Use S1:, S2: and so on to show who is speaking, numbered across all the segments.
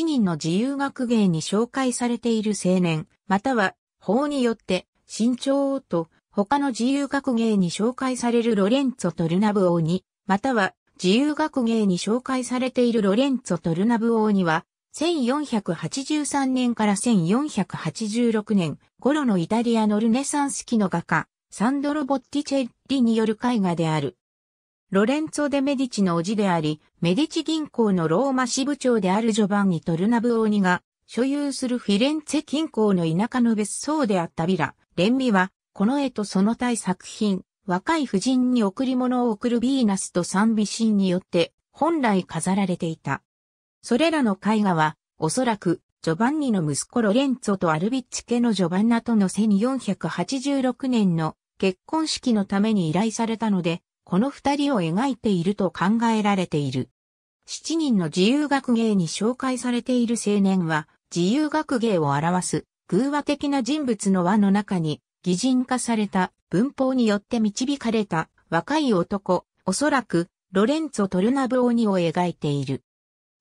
S1: 7人の自由学芸に紹介されている青年、または法によって身長をと他の自由学芸に紹介されるロレンツォとルナブ王に、または自由学芸に紹介されているロレンツォとルナブ王には、1483年から1486年頃のイタリアのルネサンス期の画家、サンドロ・ボッティチェッリによる絵画である。ロレンツォ・デ・メディチの叔父であり、メディチ銀行のローマ支部長であるジョバンニ・トルナブオーニが、所有するフィレンツェ近郊の田舎の別荘であったビラ、レンビは、この絵とその対作品、若い婦人に贈り物を贈るヴィーナスと賛美シーンによって、本来飾られていた。それらの絵画は、おそらく、ジョバンニの息子ロレンツォとアルビッチ家のジョバンナとの1486年の結婚式のために依頼されたので、この二人を描いていると考えられている。七人の自由学芸に紹介されている青年は、自由学芸を表す、偶話的な人物の輪の中に、擬人化された文法によって導かれた若い男、おそらく、ロレンツォ・トルナブオニを描いている。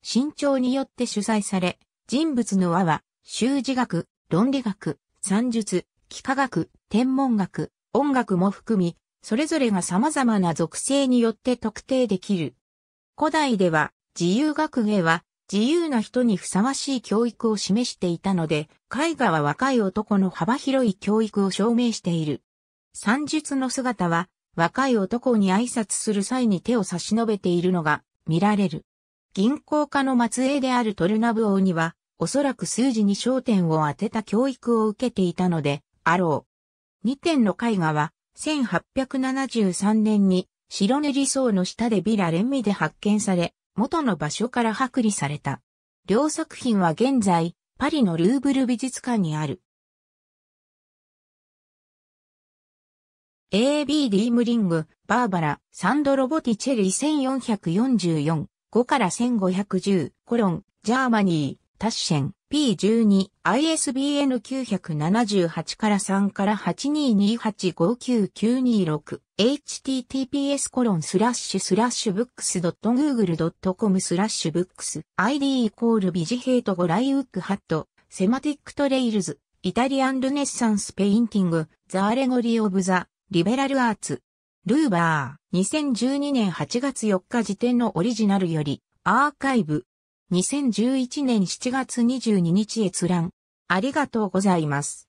S1: 身長によって主催され、人物の輪は、修辞学、論理学、算術、幾何学、天文学、音楽も含み、それぞれが様々な属性によって特定できる。古代では、自由学芸は、自由な人にふさわしい教育を示していたので、絵画は若い男の幅広い教育を証明している。算術の姿は、若い男に挨拶する際に手を差し伸べているのが見られる。銀行家の末裔であるトルナブ王には、おそらく数字に焦点を当てた教育を受けていたので、あろう。二点の絵画は、1873年に白ネり層の下でビラレンミで発見され、元の場所から剥離された。両作品は現在、パリのルーブル美術館にある。A.B. ディームリング、バーバラ、サンドロボティチェリー1444、5から1510、コロン、ジャーマニー、タッシェン。P12ISBN 978から3から822859926 https コロンスラッシュスラッシュブックス .google.com スラッシュブックス id イコールビジヘイトゴライウックハットセマティックトレイルズイタリアンルネッサンスペインティングザアレゴリーオブザリベラルアーツルーバー2012年8月4日時点のオリジナルよりアーカイブ2011年7月22日閲覧。ありがとうございます。